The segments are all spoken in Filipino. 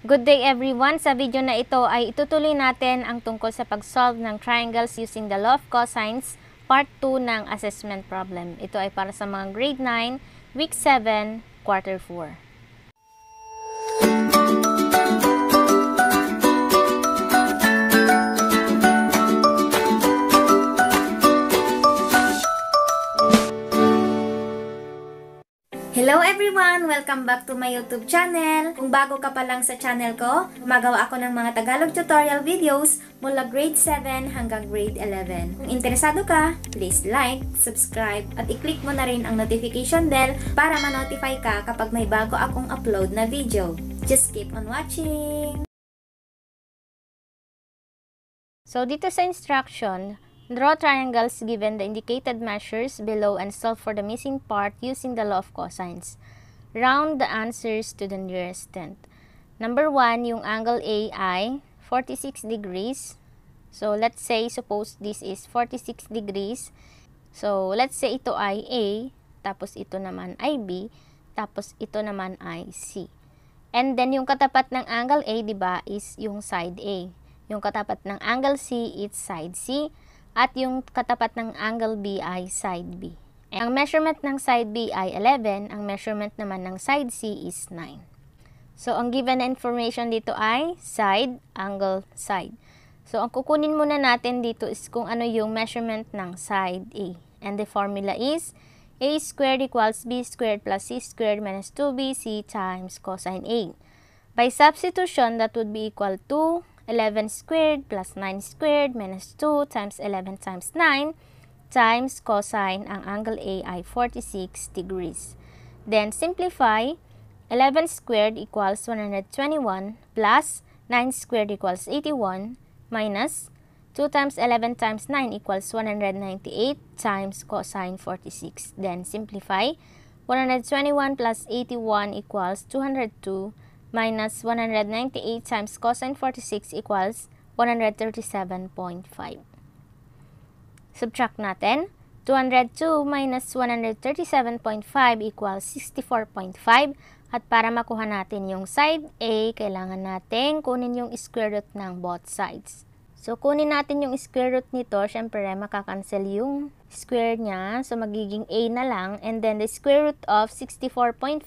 Good day everyone! Sa video na ito ay itutuloy natin ang tungkol sa pag-solve ng triangles using the law of cosines part 2 ng assessment problem. Ito ay para sa mga grade 9, week 7, quarter 4. everyone! Welcome back to my YouTube channel! Kung bago ka pa lang sa channel ko, gumagawa ako ng mga Tagalog tutorial videos mula grade 7 hanggang grade 11. Kung interesado ka, please like, subscribe, at i-click mo na rin ang notification bell para ma-notify ka kapag may bago akong upload na video. Just keep on watching! So dito sa instruction, Draw triangles given the indicated measures below and solve for the missing part using the law of cosines. Round the answers to the nearest tenth. Number 1, yung angle A ay 46 degrees. So, let's say, suppose this is 46 degrees. So, let's say ito ay A, tapos ito naman ay B, tapos ito naman ay C. And then, yung katapat ng angle A, di ba, is yung side A. Yung katapat ng angle C, it's side C. At yung katapat ng angle B ay side B. Ang measurement ng side B ay 11, ang measurement naman ng side C is 9. So, ang given information dito ay side, angle, side. So, ang kukunin muna natin dito is kung ano yung measurement ng side A. And the formula is A squared equals B squared plus C squared minus 2BC times cosine A. By substitution, that would be equal to 11 squared plus 9 squared minus 2 times 11 times 9 times cosine, ang angle A ay 46 degrees. Then, simplify. 11 squared equals 121 plus 9 squared equals 81 minus 2 times 11 times 9 equals 198 times cosine 46. Then, simplify. 121 plus 81 equals 202 minus 198 times cosine 46 equals 137.5. Subtract natin. 202 minus 137.5 equals 64.5. At para makuha natin yung side A, kailangan natin kunin yung square root ng both sides. So, kunin natin yung square root nito. Siyempre, makakancel yung square niya. So, magiging A na lang. And then, the square root of 64.5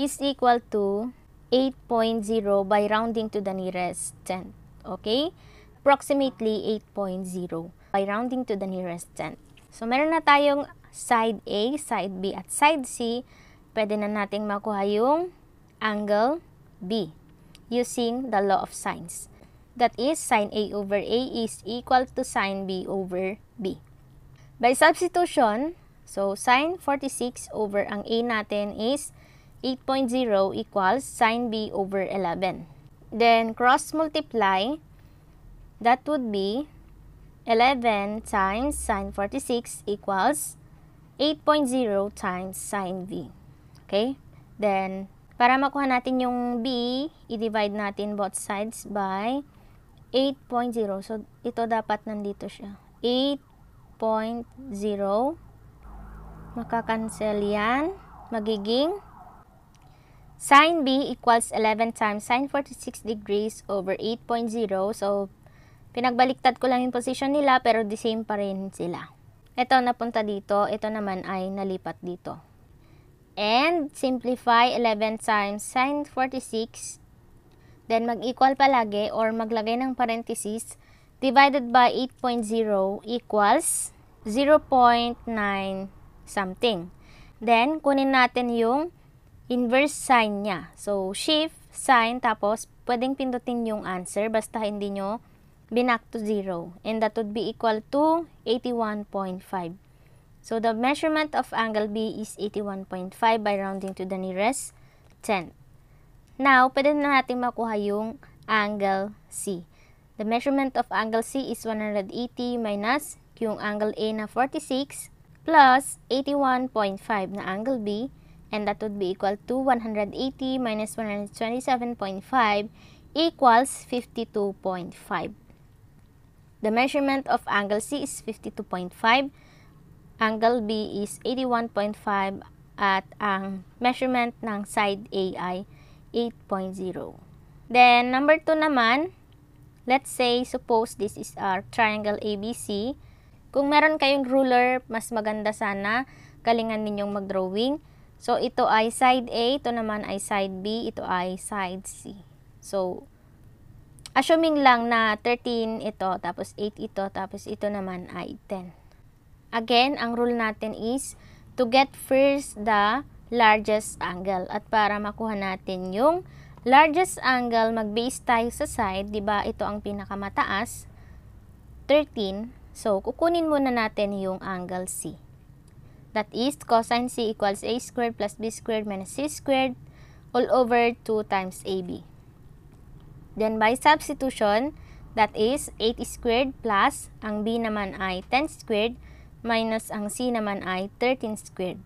is equal to 8.0 by rounding to the nearest tenth. Okay? Approximately 8.0 by rounding to the nearest 10. So, meron na tayong side A, side B, at side C. Pwede na nating makuha yung angle B using the law of sines. That is, sine A over A is equal to sine B over B. By substitution, so sine 46 over ang A natin is 8.0 equals sine B over 11. Then, cross multiply, that would be 11 times sine 46 equals 8.0 times sine v. Okay? Then, para makuha natin yung b, i-divide natin both sides by 8.0. So, ito dapat nandito siya. 8.0. Makakancel yan. Magiging sine b equals 11 times sine 46 degrees over 8.0. So, Pinagbaliktad ko lang yung position nila pero the same pa rin sila. Ito napunta dito, ito naman ay nalipat dito. And simplify 11 times sine 46. Then mag-equal palagi or maglagay ng parenthesis divided by 8.0 equals 0.9 something. Then kunin natin yung inverse sign niya. So shift, sign, tapos pwedeng pindutin yung answer basta hindi nyo back to 0 and that would be equal to 81.5. So the measurement of angle B is 81.5 by rounding to the nearest 10. Now, pwede na natin makuha yung angle C. The measurement of angle C is 180 minus yung angle A na 46 plus 81.5 na angle B and that would be equal to 180 minus 127.5 equals 52.5. The measurement of angle C is 52.5, angle B is 81.5, at ang measurement ng side A ay 8.0. Then, number 2 naman, let's say, suppose this is our triangle ABC. Kung meron kayong ruler, mas maganda sana, kalingan ninyong mag-drawing. So, ito ay side A, ito naman ay side B, ito ay side C. So, Assuming lang na 13 ito, tapos 8 ito, tapos ito naman ay 10. Again, ang rule natin is to get first the largest angle. At para makuha natin yung largest angle, mag-base tayo sa side. ba diba? Ito ang pinakamataas, 13. So, kukunin muna natin yung angle C. That is cosine C equals A squared plus B squared minus C squared all over 2 times AB. Then by substitution, that is 8 squared plus ang b naman ay 10 squared minus ang c naman ay 13 squared.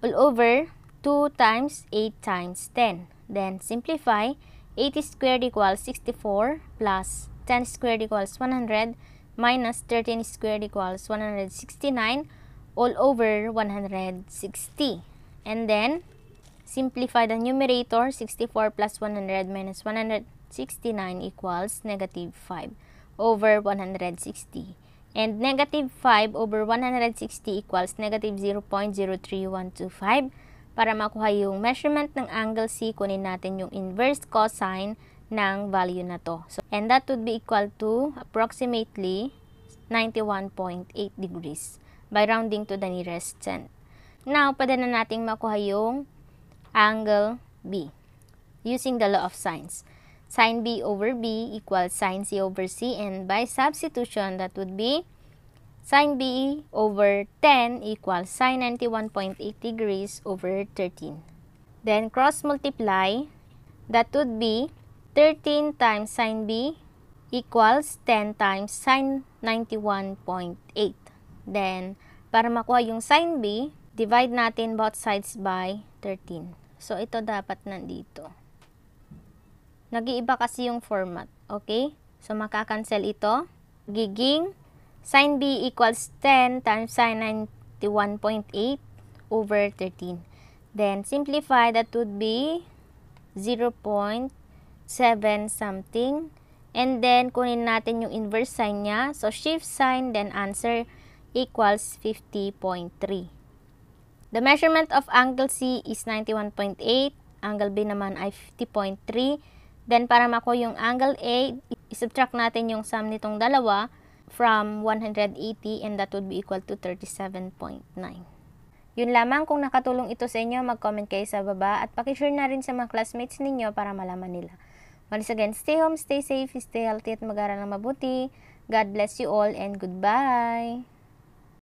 All over 2 times 8 times 10. Then simplify 8 squared equals 64 plus 10 squared equals 100 minus 13 squared equals 169 all over 160. And then simplify the numerator 64 plus 100 minus 100 69 equals negative 5 over 160. And negative 5 over 160 equals negative 0.03125. Para makuha yung measurement ng angle C, kunin natin yung inverse cosine ng value na to. So, and that would be equal to approximately 91.8 degrees by rounding to the nearest cent. Now, pwede na nating makuha yung angle B using the law of sines sine B over B equals sine C over C and by substitution that would be sine B over 10 equals sine 91.8 degrees over 13. Then cross multiply that would be 13 times sine B equals 10 times sine 91.8. Then para makuha yung sine B, divide natin both sides by 13. So ito dapat nandito. Nag-iiba kasi yung format. Okay? So, makakancel ito. Giging sin B equals 10 times sin 91.8 over 13. Then, simplify. That would be 0.7 something. And then, kunin natin yung inverse sign niya. So, shift sign, then answer equals 50.3. The measurement of angle C is 91.8. Angle B naman ay 50.3. Then, para makuha yung angle A, subtract natin yung sum nitong dalawa from 180 and that would be equal to 37.9. Yun lamang, kung nakatulong ito sa inyo, mag-comment kayo sa baba at pakishare na rin sa mga classmates ninyo para malaman nila. Once again, stay home, stay safe, stay healthy at mag-aral ng mabuti. God bless you all and goodbye!